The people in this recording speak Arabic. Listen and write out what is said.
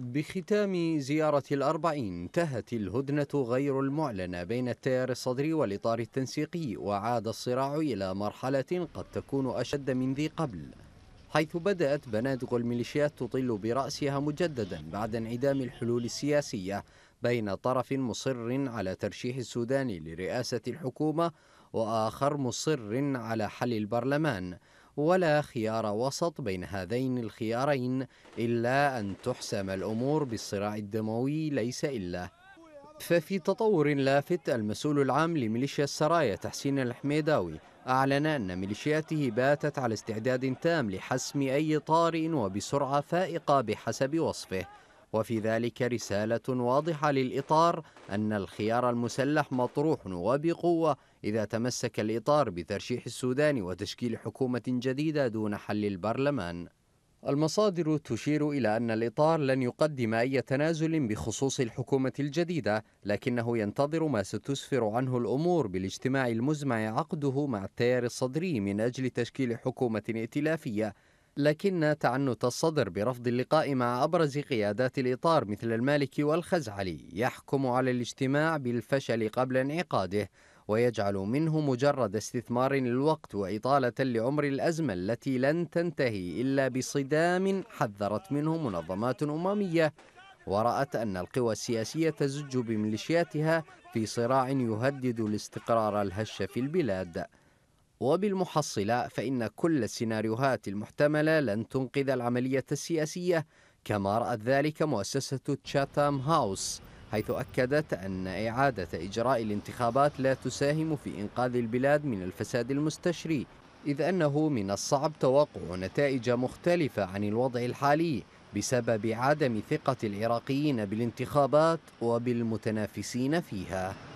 بختام زيارة الأربعين انتهت الهدنة غير المعلنة بين التيار الصدري والإطار التنسيقي وعاد الصراع إلى مرحلة قد تكون أشد من ذي قبل حيث بدأت بنادق الميليشيات تطل برأسها مجددا بعد انعدام الحلول السياسية بين طرف مصر على ترشيح السودان لرئاسة الحكومة وآخر مصر على حل البرلمان ولا خيار وسط بين هذين الخيارين إلا أن تحسم الأمور بالصراع الدموي ليس إلا ففي تطور لافت المسؤول العام لميليشيا السرايا تحسين الحميداوي أعلن أن ميليشياته باتت على استعداد تام لحسم أي طارئ وبسرعة فائقة بحسب وصفه وفي ذلك رسالة واضحة للإطار أن الخيار المسلح مطروح وبقوة إذا تمسك الإطار بترشيح السودان وتشكيل حكومة جديدة دون حل البرلمان المصادر تشير إلى أن الإطار لن يقدم أي تنازل بخصوص الحكومة الجديدة لكنه ينتظر ما ستسفر عنه الأمور بالاجتماع المزمع عقده مع التيار الصدري من أجل تشكيل حكومة ائتلافية لكن تعنت الصدر برفض اللقاء مع أبرز قيادات الإطار مثل المالك والخزعلي يحكم على الاجتماع بالفشل قبل انعقاده ويجعل منه مجرد استثمار للوقت وإطالة لعمر الأزمة التي لن تنتهي إلا بصدام حذرت منه منظمات أممية ورأت أن القوى السياسية تزج بميليشياتها في صراع يهدد الاستقرار الهش في البلاد وبالمحصلة فإن كل السيناريوهات المحتملة لن تنقذ العملية السياسية كما رأت ذلك مؤسسة تشاتام هاوس حيث أكدت أن إعادة إجراء الانتخابات لا تساهم في إنقاذ البلاد من الفساد المستشري إذ أنه من الصعب توقع نتائج مختلفة عن الوضع الحالي بسبب عدم ثقة العراقيين بالانتخابات وبالمتنافسين فيها